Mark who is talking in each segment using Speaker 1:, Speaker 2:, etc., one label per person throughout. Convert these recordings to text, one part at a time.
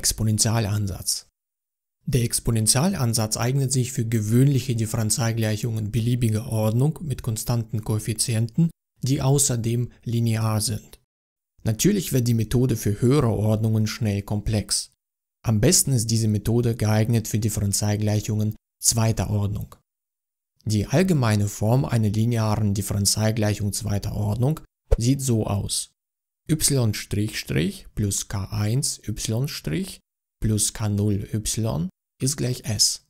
Speaker 1: Exponentialansatz. Der Exponentialansatz eignet sich für gewöhnliche Differentialgleichungen beliebiger Ordnung mit konstanten Koeffizienten, die außerdem linear sind. Natürlich wird die Methode für höhere Ordnungen schnell komplex. Am besten ist diese Methode geeignet für Differentialgleichungen zweiter Ordnung. Die allgemeine Form einer linearen Differentialgleichung zweiter Ordnung sieht so aus y' plus k1y' plus k0y ist gleich s.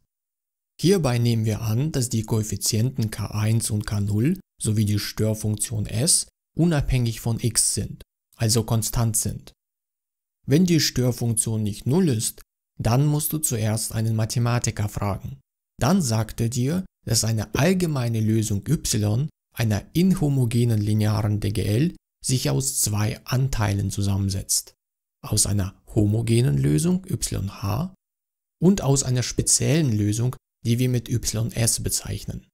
Speaker 1: Hierbei nehmen wir an, dass die Koeffizienten k1 und k0 sowie die Störfunktion s unabhängig von x sind, also konstant sind. Wenn die Störfunktion nicht 0 ist, dann musst du zuerst einen Mathematiker fragen. Dann sagt er dir, dass eine allgemeine Lösung y einer inhomogenen linearen DGL sich aus zwei Anteilen zusammensetzt, aus einer homogenen Lösung yH und aus einer speziellen Lösung, die wir mit ys bezeichnen.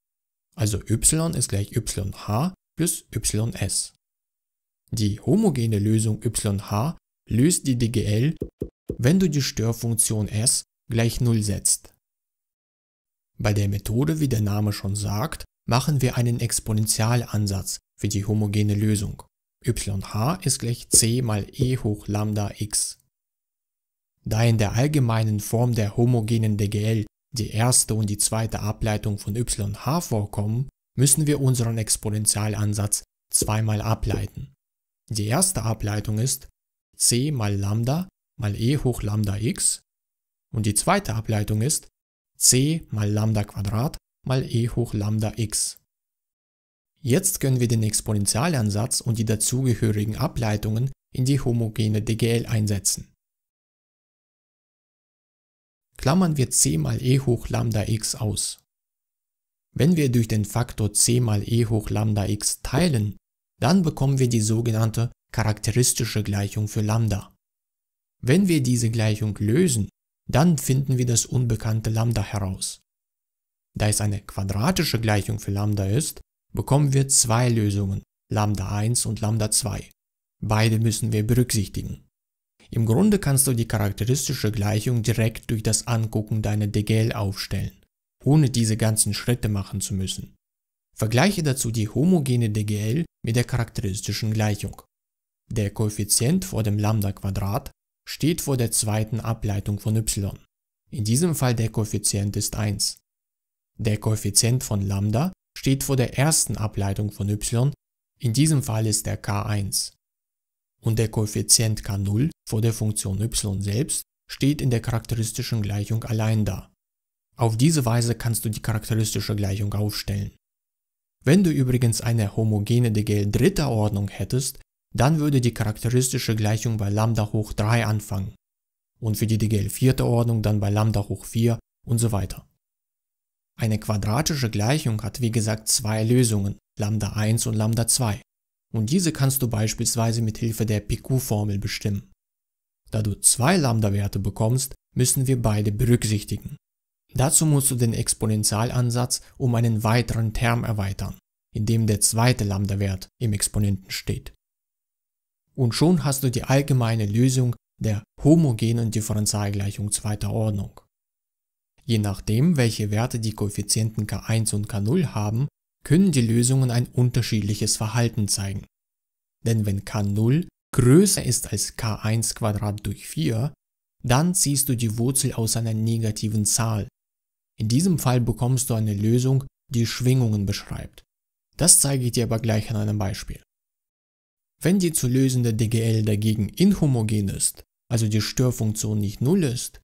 Speaker 1: Also y ist gleich yH plus ys. Die homogene Lösung yH löst die DGL, wenn du die Störfunktion s gleich 0 setzt. Bei der Methode, wie der Name schon sagt, machen wir einen Exponentialansatz für die homogene Lösung. YH ist gleich c mal e hoch lambda x. Da in der allgemeinen Form der homogenen DGL die erste und die zweite Ableitung von YH vorkommen, müssen wir unseren Exponentialansatz zweimal ableiten. Die erste Ableitung ist c mal lambda mal e hoch lambda x und die zweite Ableitung ist c mal lambda Quadrat mal e hoch lambda x. Jetzt können wir den Exponentialansatz und die dazugehörigen Ableitungen in die homogene DGL einsetzen. Klammern wir c mal e hoch lambda x aus. Wenn wir durch den Faktor c mal e hoch lambda x teilen, dann bekommen wir die sogenannte charakteristische Gleichung für lambda. Wenn wir diese Gleichung lösen, dann finden wir das unbekannte lambda heraus. Da es eine quadratische Gleichung für lambda ist, bekommen wir zwei Lösungen, Lambda 1 und Lambda 2. Beide müssen wir berücksichtigen. Im Grunde kannst du die charakteristische Gleichung direkt durch das Angucken deiner DGL aufstellen, ohne diese ganzen Schritte machen zu müssen. Vergleiche dazu die homogene DGL mit der charakteristischen Gleichung. Der Koeffizient vor dem Lambda-Quadrat steht vor der zweiten Ableitung von y. In diesem Fall der Koeffizient ist 1. Der Koeffizient von Lambda steht vor der ersten Ableitung von y, in diesem Fall ist der k1. Und der Koeffizient k0 vor der Funktion y selbst steht in der charakteristischen Gleichung allein da. Auf diese Weise kannst du die charakteristische Gleichung aufstellen. Wenn du übrigens eine homogene DGL dritter Ordnung hättest, dann würde die charakteristische Gleichung bei Lambda hoch 3 anfangen und für die DGL vierter Ordnung dann bei Lambda hoch 4 und so weiter. Eine quadratische Gleichung hat wie gesagt zwei Lösungen, Lambda 1 und Lambda 2, und diese kannst du beispielsweise mit Hilfe der PQ-Formel bestimmen. Da du zwei Lambda-Werte bekommst, müssen wir beide berücksichtigen. Dazu musst du den Exponentialansatz um einen weiteren Term erweitern, in dem der zweite Lambda-Wert im Exponenten steht. Und schon hast du die allgemeine Lösung der homogenen Differentialgleichung zweiter Ordnung. Je nachdem, welche Werte die Koeffizienten k1 und k0 haben, können die Lösungen ein unterschiedliches Verhalten zeigen. Denn wenn k0 größer ist als k1 durch 4, dann ziehst du die Wurzel aus einer negativen Zahl. In diesem Fall bekommst du eine Lösung, die Schwingungen beschreibt. Das zeige ich dir aber gleich an einem Beispiel. Wenn die zu lösende DGL dagegen inhomogen ist, also die Störfunktion nicht 0 ist,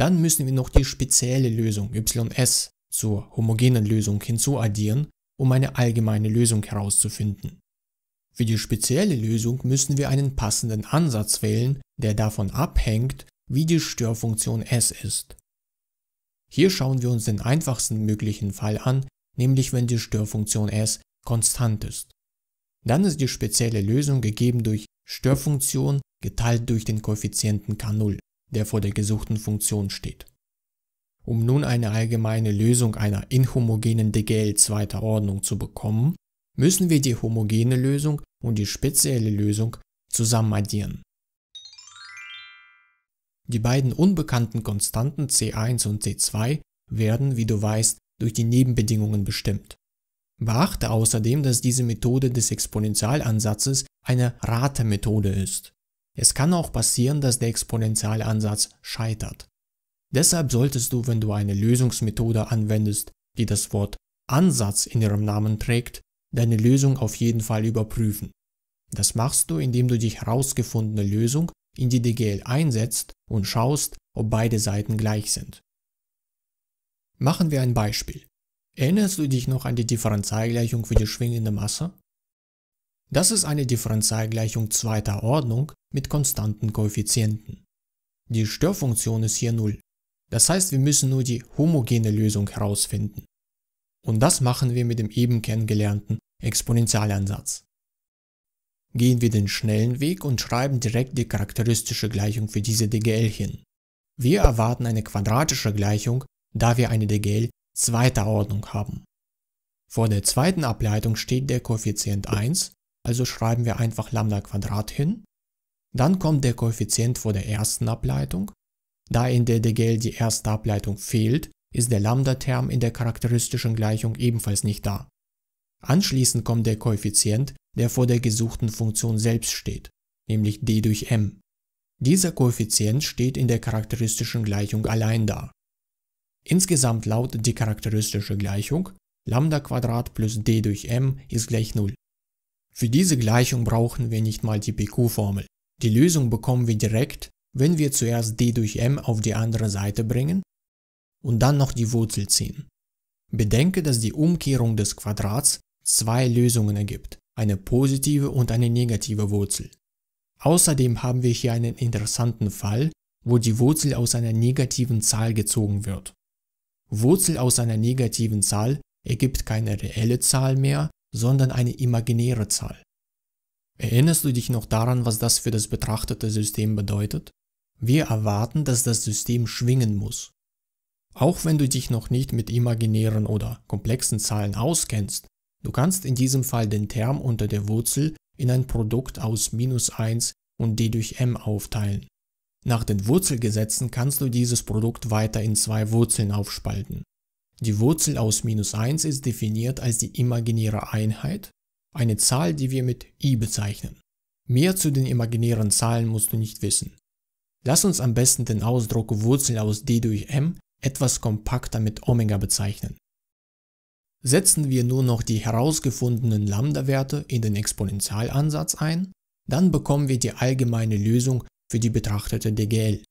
Speaker 1: dann müssen wir noch die spezielle Lösung ys zur homogenen Lösung hinzuaddieren, um eine allgemeine Lösung herauszufinden. Für die spezielle Lösung müssen wir einen passenden Ansatz wählen, der davon abhängt, wie die Störfunktion s ist. Hier schauen wir uns den einfachsten möglichen Fall an, nämlich wenn die Störfunktion s konstant ist. Dann ist die spezielle Lösung gegeben durch Störfunktion geteilt durch den Koeffizienten k0 der vor der gesuchten Funktion steht. Um nun eine allgemeine Lösung einer inhomogenen DGL zweiter Ordnung zu bekommen, müssen wir die homogene Lösung und die spezielle Lösung zusammen addieren. Die beiden unbekannten Konstanten C1 und C2 werden, wie du weißt, durch die Nebenbedingungen bestimmt. Beachte außerdem, dass diese Methode des Exponentialansatzes eine Ratemethode ist. Es kann auch passieren, dass der Exponentialansatz scheitert. Deshalb solltest du, wenn du eine Lösungsmethode anwendest, die das Wort Ansatz in ihrem Namen trägt, deine Lösung auf jeden Fall überprüfen. Das machst du, indem du die herausgefundene Lösung in die DGL einsetzt und schaust, ob beide Seiten gleich sind. Machen wir ein Beispiel. Erinnerst du dich noch an die Differentialgleichung für die schwingende Masse? Das ist eine Differentialgleichung zweiter Ordnung mit konstanten Koeffizienten. Die Störfunktion ist hier 0. Das heißt, wir müssen nur die homogene Lösung herausfinden. Und das machen wir mit dem eben kennengelernten Exponentialansatz. Gehen wir den schnellen Weg und schreiben direkt die charakteristische Gleichung für diese DGL hin. Wir erwarten eine quadratische Gleichung, da wir eine DGL zweiter Ordnung haben. Vor der zweiten Ableitung steht der Koeffizient 1 also schreiben wir einfach Lambda Quadrat hin. Dann kommt der Koeffizient vor der ersten Ableitung. Da in der DGL die erste Ableitung fehlt, ist der Lambda-Term in der charakteristischen Gleichung ebenfalls nicht da. Anschließend kommt der Koeffizient, der vor der gesuchten Funktion selbst steht, nämlich d durch m. Dieser Koeffizient steht in der charakteristischen Gleichung allein da. Insgesamt lautet die charakteristische Gleichung lambda Quadrat plus d durch m ist gleich 0. Für diese Gleichung brauchen wir nicht mal die PQ-Formel. Die Lösung bekommen wir direkt, wenn wir zuerst d durch m auf die andere Seite bringen und dann noch die Wurzel ziehen. Bedenke, dass die Umkehrung des Quadrats zwei Lösungen ergibt, eine positive und eine negative Wurzel. Außerdem haben wir hier einen interessanten Fall, wo die Wurzel aus einer negativen Zahl gezogen wird. Wurzel aus einer negativen Zahl ergibt keine reelle Zahl mehr, sondern eine imaginäre Zahl. Erinnerst du dich noch daran, was das für das betrachtete System bedeutet? Wir erwarten, dass das System schwingen muss. Auch wenn du dich noch nicht mit imaginären oder komplexen Zahlen auskennst, du kannst in diesem Fall den Term unter der Wurzel in ein Produkt aus minus 1 und d durch m aufteilen. Nach den Wurzelgesetzen kannst du dieses Produkt weiter in zwei Wurzeln aufspalten. Die Wurzel aus minus 1 ist definiert als die imaginäre Einheit, eine Zahl, die wir mit i bezeichnen. Mehr zu den imaginären Zahlen musst du nicht wissen. Lass uns am besten den Ausdruck Wurzel aus d durch m etwas kompakter mit Omega bezeichnen. Setzen wir nur noch die herausgefundenen Lambda-Werte in den Exponentialansatz ein, dann bekommen wir die allgemeine Lösung für die betrachtete DGL.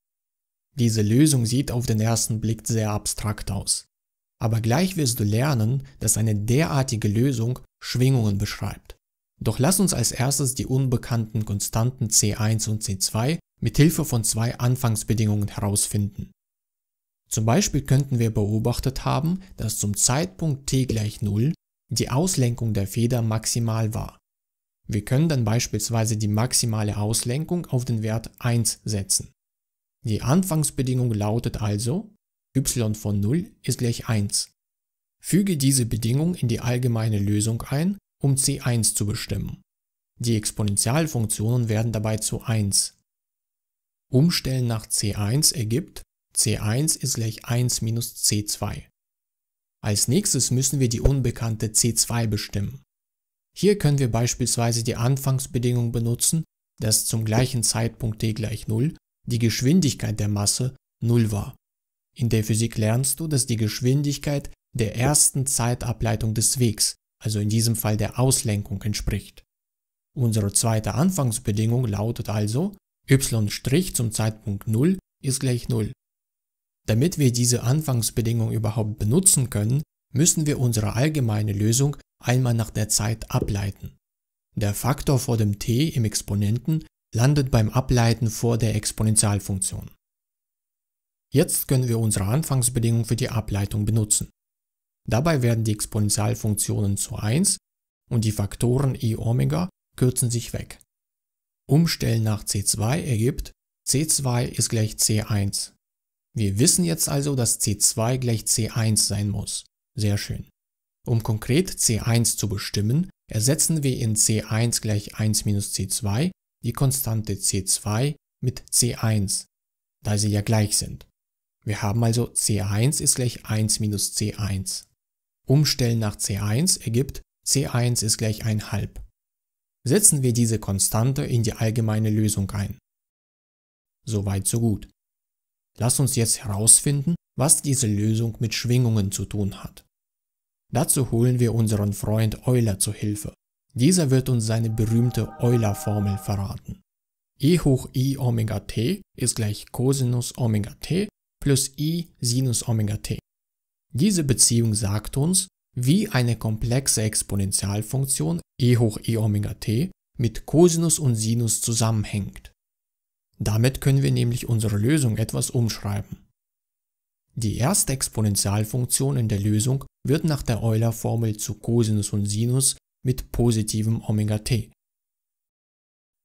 Speaker 1: Diese Lösung sieht auf den ersten Blick sehr abstrakt aus aber gleich wirst du lernen, dass eine derartige Lösung Schwingungen beschreibt. Doch lass uns als erstes die unbekannten Konstanten C1 und C2 mit Hilfe von zwei Anfangsbedingungen herausfinden. Zum Beispiel könnten wir beobachtet haben, dass zum Zeitpunkt t gleich 0 die Auslenkung der Feder maximal war. Wir können dann beispielsweise die maximale Auslenkung auf den Wert 1 setzen. Die Anfangsbedingung lautet also, y von 0 ist gleich 1. Füge diese Bedingung in die allgemeine Lösung ein, um c1 zu bestimmen. Die Exponentialfunktionen werden dabei zu 1. Umstellen nach c1 ergibt c1 ist gleich 1 minus c2. Als nächstes müssen wir die unbekannte c2 bestimmen. Hier können wir beispielsweise die Anfangsbedingung benutzen, dass zum gleichen Zeitpunkt t gleich 0 die Geschwindigkeit der Masse 0 war. In der Physik lernst du, dass die Geschwindigkeit der ersten Zeitableitung des Wegs, also in diesem Fall der Auslenkung, entspricht. Unsere zweite Anfangsbedingung lautet also, y' zum Zeitpunkt 0 ist gleich 0. Damit wir diese Anfangsbedingung überhaupt benutzen können, müssen wir unsere allgemeine Lösung einmal nach der Zeit ableiten. Der Faktor vor dem t im Exponenten landet beim Ableiten vor der Exponentialfunktion. Jetzt können wir unsere Anfangsbedingung für die Ableitung benutzen. Dabei werden die Exponentialfunktionen zu 1 und die Faktoren i e Omega kürzen sich weg. Umstellen nach c2 ergibt c2 ist gleich c1. Wir wissen jetzt also, dass c2 gleich c1 sein muss. Sehr schön. Um konkret c1 zu bestimmen, ersetzen wir in c1 gleich 1 minus c2 die Konstante c2 mit c1, da sie ja gleich sind. Wir haben also C1 ist gleich 1 minus C1. Umstellen nach C1 ergibt C1 ist gleich 1,5. Setzen wir diese Konstante in die allgemeine Lösung ein. Soweit so gut. Lass uns jetzt herausfinden, was diese Lösung mit Schwingungen zu tun hat. Dazu holen wir unseren Freund Euler zu Hilfe. Dieser wird uns seine berühmte Euler-Formel verraten. E hoch i Omega t ist gleich Cosinus Omega t plus i Sinus Omega t. Diese Beziehung sagt uns, wie eine komplexe Exponentialfunktion e hoch e Omega t mit Cosinus und Sinus zusammenhängt. Damit können wir nämlich unsere Lösung etwas umschreiben. Die erste Exponentialfunktion in der Lösung wird nach der Euler-Formel zu Cosinus und Sinus mit positivem Omega t.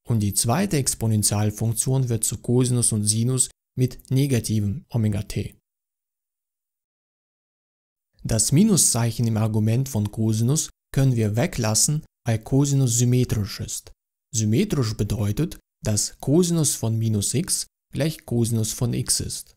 Speaker 1: Und die zweite Exponentialfunktion wird zu Cosinus und Sinus mit negativem Omega-T. Das Minuszeichen im Argument von Cosinus können wir weglassen, weil Cosinus symmetrisch ist. Symmetrisch bedeutet, dass Cosinus von minus x gleich Cosinus von x ist.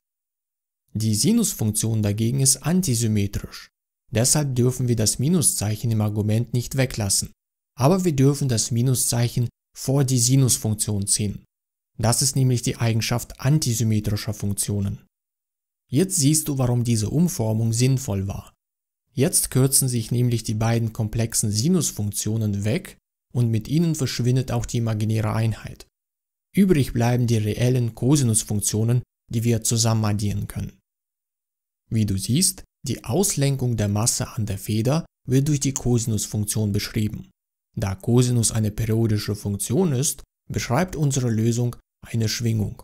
Speaker 1: Die Sinusfunktion dagegen ist antisymmetrisch. Deshalb dürfen wir das Minuszeichen im Argument nicht weglassen. Aber wir dürfen das Minuszeichen vor die Sinusfunktion ziehen. Das ist nämlich die Eigenschaft antisymmetrischer Funktionen. Jetzt siehst du, warum diese Umformung sinnvoll war. Jetzt kürzen sich nämlich die beiden komplexen Sinusfunktionen weg und mit ihnen verschwindet auch die imaginäre Einheit. Übrig bleiben die reellen Cosinusfunktionen, die wir zusammen addieren können. Wie du siehst, die Auslenkung der Masse an der Feder wird durch die Cosinusfunktion beschrieben. Da Cosinus eine periodische Funktion ist, beschreibt unsere Lösung eine Schwingung.